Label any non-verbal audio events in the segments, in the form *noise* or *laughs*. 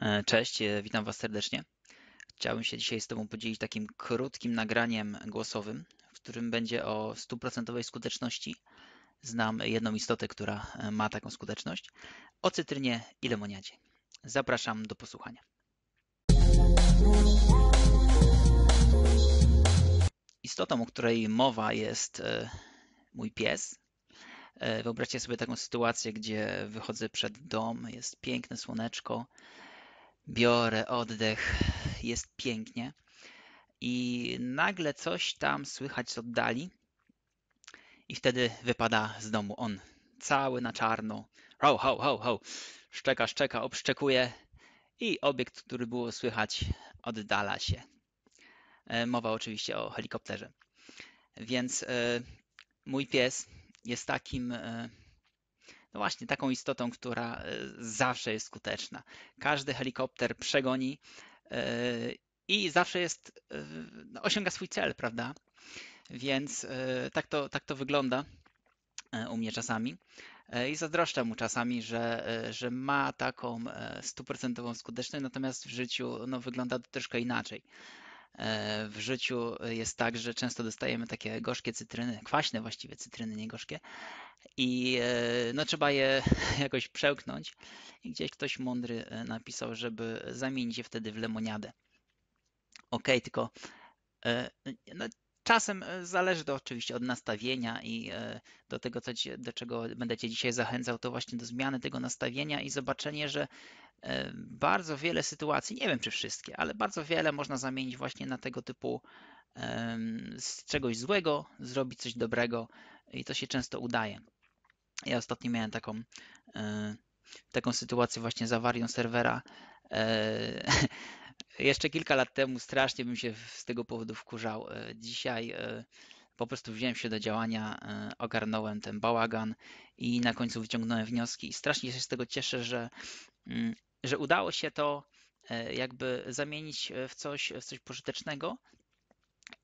E, cześć, e, witam Was serdecznie. Chciałbym się dzisiaj z Tobą podzielić takim krótkim nagraniem głosowym, w którym będzie o stuprocentowej skuteczności. Znam jedną istotę, która e, ma taką skuteczność. O cytrynie i lemoniadzie. Zapraszam do posłuchania. Istotą, o której mowa jest mój pies, Wyobraźcie sobie taką sytuację, gdzie wychodzę przed dom, jest piękne słoneczko, Biorę oddech, jest pięknie. I nagle coś tam słychać z oddali. I wtedy wypada z domu on, cały na czarno. Ho, ho, ho, ho. Szczeka, szczeka, obszczekuje. I obiekt, który było słychać, oddala się. E, mowa oczywiście o helikopterze. Więc e, mój pies jest takim e, no właśnie taką istotą, która e, zawsze jest skuteczna. Każdy helikopter przegoni e, i zawsze jest, e, no, osiąga swój cel, prawda? Więc tak to, tak to wygląda u mnie czasami. I zazdroszczę mu czasami, że, że ma taką stuprocentową skuteczność, natomiast w życiu no, wygląda to troszkę inaczej. E, w życiu jest tak, że często dostajemy takie gorzkie cytryny, kwaśne właściwie cytryny, nie gorzkie, i e, no, trzeba je *laughs* jakoś przełknąć. I gdzieś ktoś mądry e, napisał, żeby zamienić je wtedy w lemoniadę. Okej, okay, tylko no, Czasem e, zależy to oczywiście od nastawienia i e, do tego, co, do czego będę Cię dzisiaj zachęcał, to właśnie do zmiany tego nastawienia i zobaczenie, że e, bardzo wiele sytuacji, nie wiem czy wszystkie, ale bardzo wiele można zamienić właśnie na tego typu z czegoś złego, zrobić coś dobrego i to się często udaje. Ja ostatnio miałem taką, taką sytuację właśnie z awarią serwera *laughs* jeszcze kilka lat temu strasznie bym się z tego powodu wkurzał. E, dzisiaj e, po prostu wziąłem się do działania, e, ogarnąłem ten bałagan i na końcu wyciągnąłem wnioski. I strasznie się z tego cieszę, że, mm, że udało się to jakby zamienić w coś, w coś pożytecznego.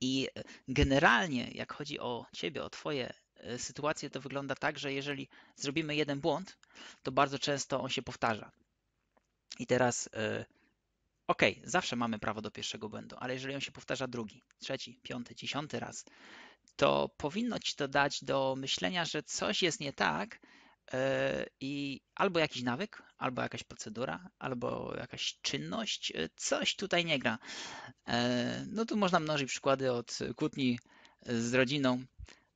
I generalnie, jak chodzi o ciebie, o twoje sytuacje, to wygląda tak, że jeżeli zrobimy jeden błąd, to bardzo często on się powtarza. I teraz OK, zawsze mamy prawo do pierwszego błędu, ale jeżeli on się powtarza drugi, trzeci, piąty, dziesiąty raz, to powinno ci to dać do myślenia, że coś jest nie tak e, i albo jakiś nawyk, albo jakaś procedura, albo jakaś czynność, e, coś tutaj nie gra. E, no tu można mnożyć przykłady od kłótni z rodziną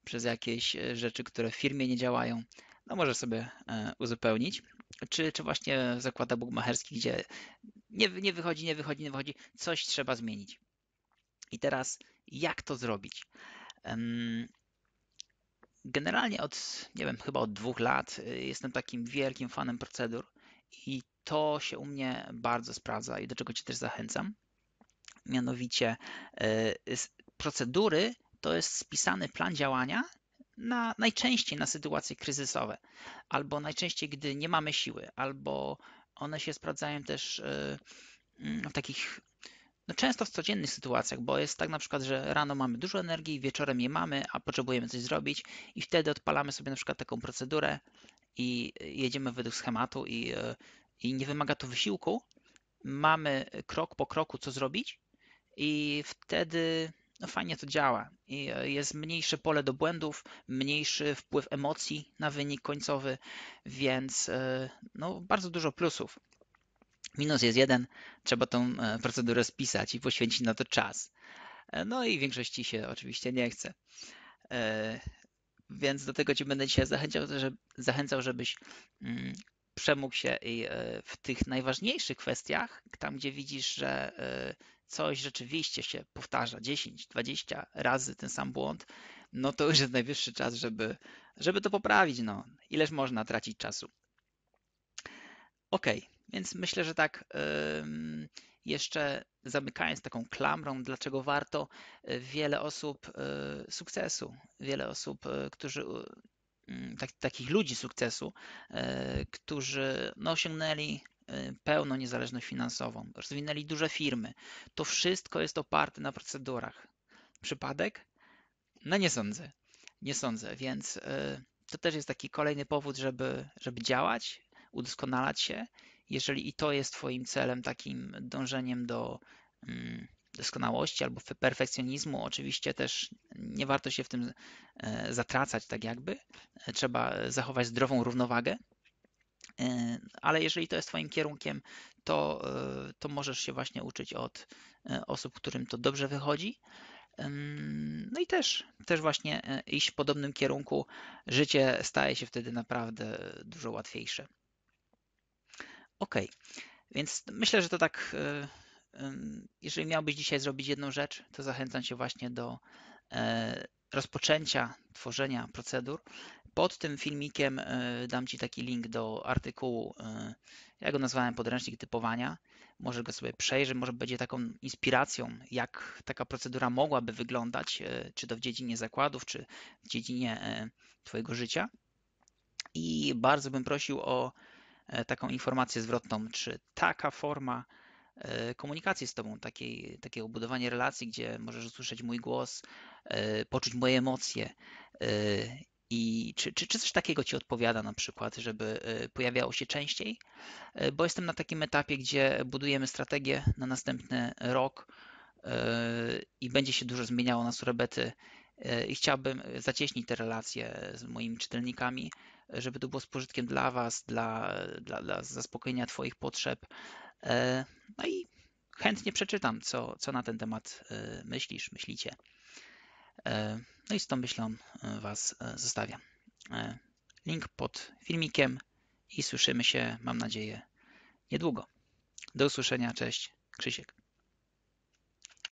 przez jakieś rzeczy, które w firmie nie działają. No może sobie uzupełnić. Czy, czy właśnie zakłada bugmacherski, gdzie nie, nie wychodzi, nie wychodzi, nie wychodzi, coś trzeba zmienić. I teraz jak to zrobić? Generalnie od, nie wiem, chyba od dwóch lat y, jestem takim wielkim fanem procedur i to się u mnie bardzo sprawdza i do czego Cię też zachęcam. Mianowicie y, procedury to jest spisany plan działania na, najczęściej na sytuacje kryzysowe, albo najczęściej, gdy nie mamy siły, albo one się sprawdzają też y, mm, w takich no często w codziennych sytuacjach, bo jest tak na przykład, że rano mamy dużo energii, wieczorem je mamy, a potrzebujemy coś zrobić i wtedy odpalamy sobie na przykład taką procedurę i jedziemy według schematu i, y, i nie wymaga to wysiłku. Mamy krok po kroku co zrobić i wtedy no fajnie to działa. I e, jest mniejsze pole do błędów, mniejszy wpływ emocji na wynik końcowy, więc e, no, bardzo dużo plusów. Minus jest jeden, trzeba tą e, procedurę spisać i poświęcić na to czas. No i większości się oczywiście nie chce. Więc do tego Cię będę dzisiaj zachęcał, żebyś mm, przemógł się w tych najważniejszych kwestiach, tam gdzie widzisz, że coś rzeczywiście się powtarza 10, 20 razy ten sam błąd, no to już jest najwyższy czas, żeby, żeby to poprawić. No, ileż można tracić czasu. Ok, więc myślę, że tak jeszcze zamykając taką klamrą, dlaczego warto, y, wiele osób y, sukcesu, wiele osób, y, którzy mm, tak, takich ludzi sukcesu, którzy no, osiągnęli pełną niezależność finansową, rozwinęli duże firmy. To wszystko jest oparte na procedurach. Przypadek? No nie sądzę. Nie sądzę, więc y, to też jest taki kolejny powód, żeby, żeby działać, udoskonalać się. Jeżeli i to jest Twoim celem, takim dążeniem do mm, doskonałości albo perfekcjonizmu, oczywiście też nie warto się w tym y, zatracać, tak jakby. Trzeba zachować zdrową równowagę Y, ale jeżeli to jest Twoim kierunkiem, to, y, to możesz się właśnie uczyć od y, osób, którym to dobrze wychodzi. No i też, też właśnie iść w podobnym kierunku. Życie staje się wtedy naprawdę dużo łatwiejsze. Ok, więc myślę, że to tak. Jeżeli miałbyś dzisiaj zrobić jedną rzecz, to zachęcam cię właśnie do rozpoczęcia tworzenia procedur pod tym filmikiem e, dam Ci taki link do artykułu, e, ja go nazwałem podręcznik typowania. Może go sobie przejrzeć, może będzie taką inspiracją, jak taka procedura mogłaby wyglądać, e, czy to w dziedzinie zakładów, czy w dziedzinie Twojego życia. I bardzo bym prosił o taką informację zwrotną, czy taka forma komunikacji z Tobą, takiej, takiego budowania relacji, gdzie możesz usłyszeć mój głos, poczuć moje emocje i czy, czy, czy coś takiego Ci odpowiada na przykład, żeby y, pojawiało się częściej? Y, bo jestem na takim etapie, gdzie budujemy strategię na następny rok y, i będzie się dużo zmieniało na surebety i chciałbym zacieśnić te relacje z moimi czytelnikami, żeby to było z pożytkiem dla Was, dla, dla, dla zaspokojenia Twoich potrzeb. No i chętnie przeczytam, co, co na ten temat myślisz, myślicie. No i z tą myślą e, Was e, zostawiam. E, link pod filmikiem i słyszymy się, mam nadzieję, niedługo. Do usłyszenia, cześć, Krzysiek.